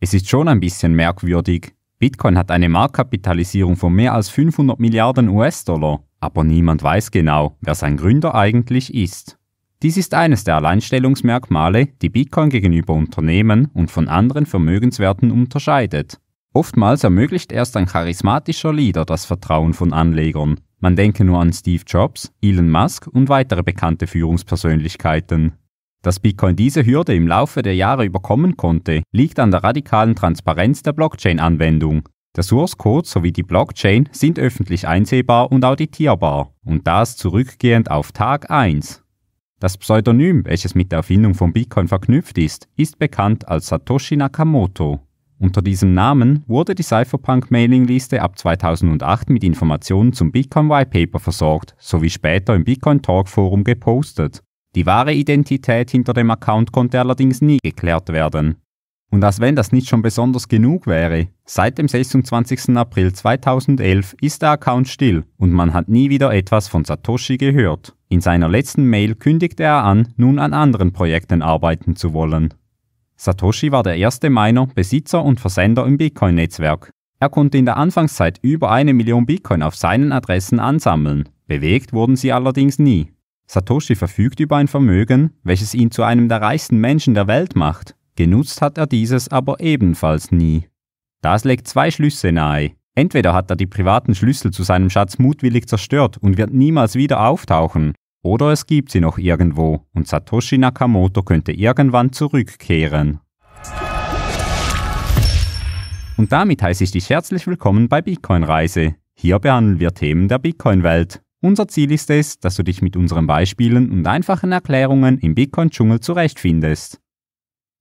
Es ist schon ein bisschen merkwürdig. Bitcoin hat eine Marktkapitalisierung von mehr als 500 Milliarden US-Dollar, aber niemand weiß genau, wer sein Gründer eigentlich ist. Dies ist eines der Alleinstellungsmerkmale, die Bitcoin gegenüber Unternehmen und von anderen Vermögenswerten unterscheidet. Oftmals ermöglicht erst ein charismatischer Leader das Vertrauen von Anlegern. Man denke nur an Steve Jobs, Elon Musk und weitere bekannte Führungspersönlichkeiten. Dass Bitcoin diese Hürde im Laufe der Jahre überkommen konnte, liegt an der radikalen Transparenz der Blockchain-Anwendung. Der Source Code sowie die Blockchain sind öffentlich einsehbar und auditierbar, und das zurückgehend auf Tag 1. Das Pseudonym, welches mit der Erfindung von Bitcoin verknüpft ist, ist bekannt als Satoshi Nakamoto. Unter diesem Namen wurde die Cypherpunk-Mailingliste ab 2008 mit Informationen zum Bitcoin Whitepaper versorgt sowie später im Bitcoin Talk Forum gepostet. Die wahre Identität hinter dem Account konnte allerdings nie geklärt werden. Und als wenn das nicht schon besonders genug wäre, seit dem 26. April 2011 ist der Account still und man hat nie wieder etwas von Satoshi gehört. In seiner letzten Mail kündigte er an, nun an anderen Projekten arbeiten zu wollen. Satoshi war der erste Miner, Besitzer und Versender im Bitcoin-Netzwerk. Er konnte in der Anfangszeit über eine Million Bitcoin auf seinen Adressen ansammeln. Bewegt wurden sie allerdings nie. Satoshi verfügt über ein Vermögen, welches ihn zu einem der reichsten Menschen der Welt macht. Genutzt hat er dieses aber ebenfalls nie. Das legt zwei Schlüsse nahe. Entweder hat er die privaten Schlüssel zu seinem Schatz mutwillig zerstört und wird niemals wieder auftauchen, oder es gibt sie noch irgendwo und Satoshi Nakamoto könnte irgendwann zurückkehren. Und damit heiße ich dich herzlich willkommen bei Bitcoin Reise. Hier behandeln wir Themen der Bitcoin-Welt unser Ziel ist es, dass du dich mit unseren Beispielen und einfachen Erklärungen im Bitcoin-Dschungel zurechtfindest.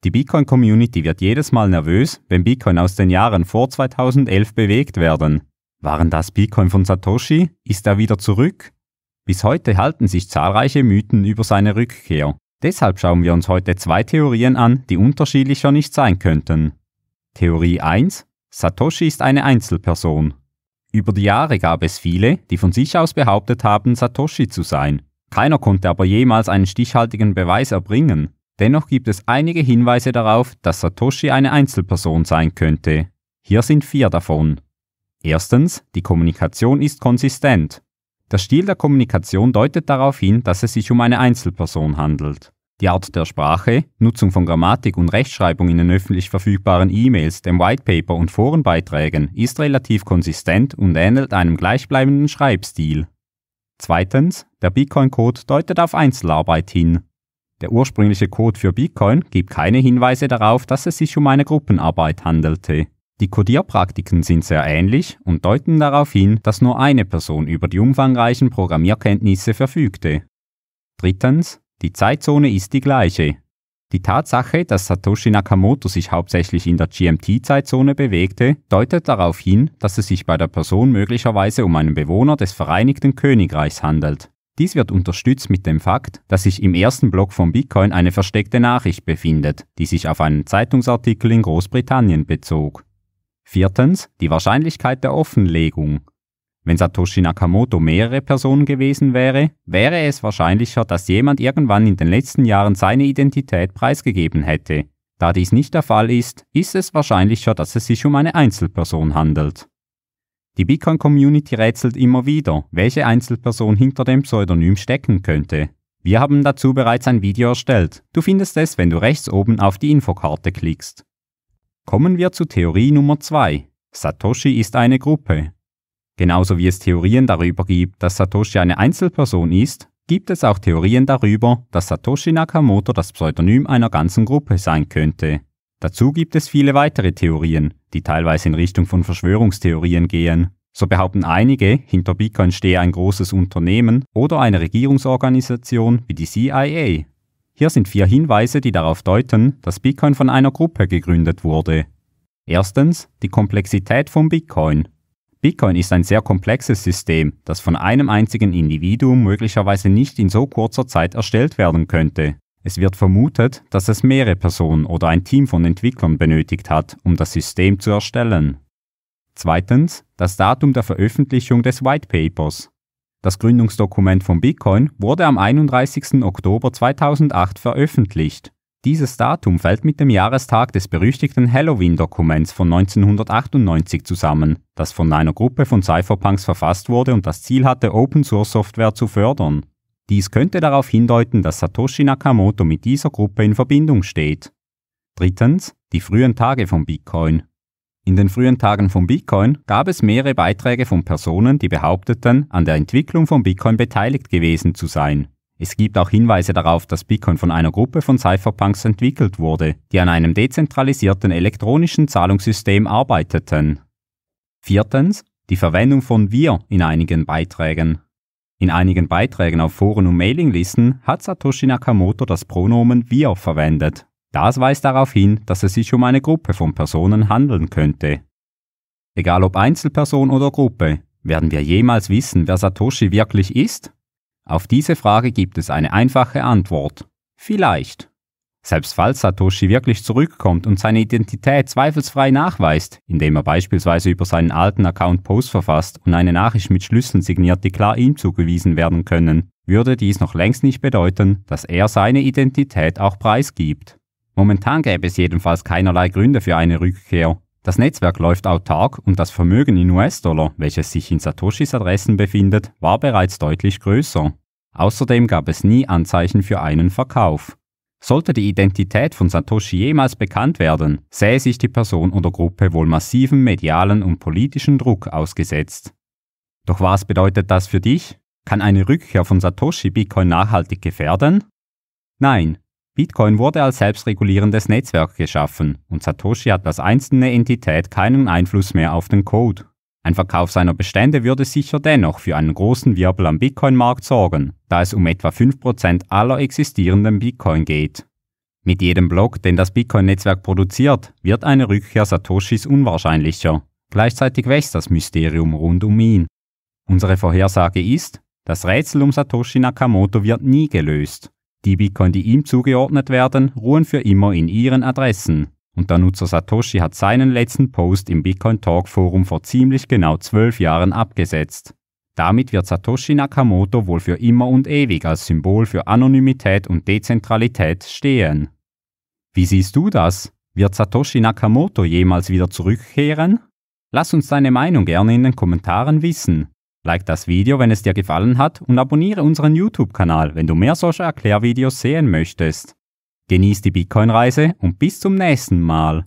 Die Bitcoin-Community wird jedes Mal nervös, wenn Bitcoin aus den Jahren vor 2011 bewegt werden. Waren das Bitcoin von Satoshi? Ist er wieder zurück? Bis heute halten sich zahlreiche Mythen über seine Rückkehr. Deshalb schauen wir uns heute zwei Theorien an, die unterschiedlicher nicht sein könnten. Theorie 1. Satoshi ist eine Einzelperson. Über die Jahre gab es viele, die von sich aus behauptet haben, Satoshi zu sein. Keiner konnte aber jemals einen stichhaltigen Beweis erbringen. Dennoch gibt es einige Hinweise darauf, dass Satoshi eine Einzelperson sein könnte. Hier sind vier davon. Erstens, die Kommunikation ist konsistent. Der Stil der Kommunikation deutet darauf hin, dass es sich um eine Einzelperson handelt die Art der Sprache, Nutzung von Grammatik und Rechtschreibung in den öffentlich verfügbaren E-Mails, dem Whitepaper und Forenbeiträgen ist relativ konsistent und ähnelt einem gleichbleibenden Schreibstil. Zweitens, der Bitcoin-Code deutet auf Einzelarbeit hin. Der ursprüngliche Code für Bitcoin gibt keine Hinweise darauf, dass es sich um eine Gruppenarbeit handelte. Die Codierpraktiken sind sehr ähnlich und deuten darauf hin, dass nur eine Person über die umfangreichen Programmierkenntnisse verfügte. Drittens, die Zeitzone ist die gleiche. Die Tatsache, dass Satoshi Nakamoto sich hauptsächlich in der GMT-Zeitzone bewegte, deutet darauf hin, dass es sich bei der Person möglicherweise um einen Bewohner des Vereinigten Königreichs handelt. Dies wird unterstützt mit dem Fakt, dass sich im ersten Block von Bitcoin eine versteckte Nachricht befindet, die sich auf einen Zeitungsartikel in Großbritannien bezog. Viertens, die Wahrscheinlichkeit der Offenlegung. Wenn Satoshi Nakamoto mehrere Personen gewesen wäre, wäre es wahrscheinlicher, dass jemand irgendwann in den letzten Jahren seine Identität preisgegeben hätte. Da dies nicht der Fall ist, ist es wahrscheinlicher, dass es sich um eine Einzelperson handelt. Die Bitcoin-Community rätselt immer wieder, welche Einzelperson hinter dem Pseudonym stecken könnte. Wir haben dazu bereits ein Video erstellt. Du findest es, wenn du rechts oben auf die Infokarte klickst. Kommen wir zu Theorie Nummer 2. Satoshi ist eine Gruppe. Genauso wie es Theorien darüber gibt, dass Satoshi eine Einzelperson ist, gibt es auch Theorien darüber, dass Satoshi Nakamoto das Pseudonym einer ganzen Gruppe sein könnte. Dazu gibt es viele weitere Theorien, die teilweise in Richtung von Verschwörungstheorien gehen. So behaupten einige, hinter Bitcoin stehe ein großes Unternehmen oder eine Regierungsorganisation wie die CIA. Hier sind vier Hinweise, die darauf deuten, dass Bitcoin von einer Gruppe gegründet wurde. Erstens die Komplexität von Bitcoin. Bitcoin ist ein sehr komplexes System, das von einem einzigen Individuum möglicherweise nicht in so kurzer Zeit erstellt werden könnte. Es wird vermutet, dass es mehrere Personen oder ein Team von Entwicklern benötigt hat, um das System zu erstellen. Zweitens, das Datum der Veröffentlichung des White Papers. Das Gründungsdokument von Bitcoin wurde am 31. Oktober 2008 veröffentlicht. Dieses Datum fällt mit dem Jahrestag des berüchtigten Halloween-Dokuments von 1998 zusammen, das von einer Gruppe von Cypherpunks verfasst wurde und das Ziel hatte, Open-Source-Software zu fördern. Dies könnte darauf hindeuten, dass Satoshi Nakamoto mit dieser Gruppe in Verbindung steht. Drittens, die frühen Tage von Bitcoin. In den frühen Tagen von Bitcoin gab es mehrere Beiträge von Personen, die behaupteten, an der Entwicklung von Bitcoin beteiligt gewesen zu sein. Es gibt auch Hinweise darauf, dass Bitcoin von einer Gruppe von Cypherpunks entwickelt wurde, die an einem dezentralisierten elektronischen Zahlungssystem arbeiteten. Viertens, die Verwendung von Wir in einigen Beiträgen. In einigen Beiträgen auf Foren und Mailinglisten hat Satoshi Nakamoto das Pronomen Wir verwendet. Das weist darauf hin, dass es sich um eine Gruppe von Personen handeln könnte. Egal ob Einzelperson oder Gruppe, werden wir jemals wissen, wer Satoshi wirklich ist? Auf diese Frage gibt es eine einfache Antwort. Vielleicht. Selbst falls Satoshi wirklich zurückkommt und seine Identität zweifelsfrei nachweist, indem er beispielsweise über seinen alten Account Post verfasst und eine Nachricht mit Schlüsseln signiert, die klar ihm zugewiesen werden können, würde dies noch längst nicht bedeuten, dass er seine Identität auch preisgibt. Momentan gäbe es jedenfalls keinerlei Gründe für eine Rückkehr, das Netzwerk läuft autark und das Vermögen in US-Dollar, welches sich in Satoshis Adressen befindet, war bereits deutlich größer. Außerdem gab es nie Anzeichen für einen Verkauf. Sollte die Identität von Satoshi jemals bekannt werden, sähe sich die Person oder Gruppe wohl massiven medialen und politischen Druck ausgesetzt. Doch was bedeutet das für dich? Kann eine Rückkehr von Satoshi Bitcoin nachhaltig gefährden? Nein, Bitcoin wurde als selbstregulierendes Netzwerk geschaffen und Satoshi hat als einzelne Entität keinen Einfluss mehr auf den Code. Ein Verkauf seiner Bestände würde sicher dennoch für einen großen Wirbel am Bitcoin-Markt sorgen, da es um etwa 5% aller existierenden Bitcoin geht. Mit jedem Block, den das Bitcoin-Netzwerk produziert, wird eine Rückkehr Satoshis unwahrscheinlicher. Gleichzeitig wächst das Mysterium rund um ihn. Unsere Vorhersage ist, das Rätsel um Satoshi Nakamoto wird nie gelöst. Die Bitcoin, die ihm zugeordnet werden, ruhen für immer in ihren Adressen. Und der Nutzer Satoshi hat seinen letzten Post im Bitcoin Talk Forum vor ziemlich genau zwölf Jahren abgesetzt. Damit wird Satoshi Nakamoto wohl für immer und ewig als Symbol für Anonymität und Dezentralität stehen. Wie siehst du das? Wird Satoshi Nakamoto jemals wieder zurückkehren? Lass uns deine Meinung gerne in den Kommentaren wissen. Like das Video, wenn es dir gefallen hat und abonniere unseren YouTube-Kanal, wenn du mehr solcher Erklärvideos sehen möchtest. Genieß die Bitcoin-Reise und bis zum nächsten Mal.